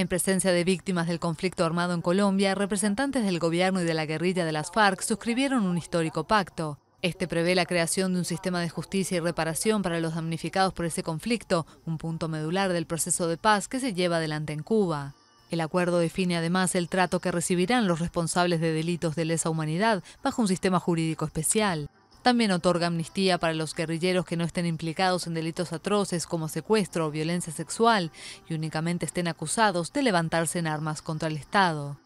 En presencia de víctimas del conflicto armado en Colombia, representantes del gobierno y de la guerrilla de las FARC suscribieron un histórico pacto. Este prevé la creación de un sistema de justicia y reparación para los damnificados por ese conflicto, un punto medular del proceso de paz que se lleva adelante en Cuba. El acuerdo define además el trato que recibirán los responsables de delitos de lesa humanidad bajo un sistema jurídico especial. También otorga amnistía para los guerrilleros que no estén implicados en delitos atroces como secuestro o violencia sexual y únicamente estén acusados de levantarse en armas contra el Estado.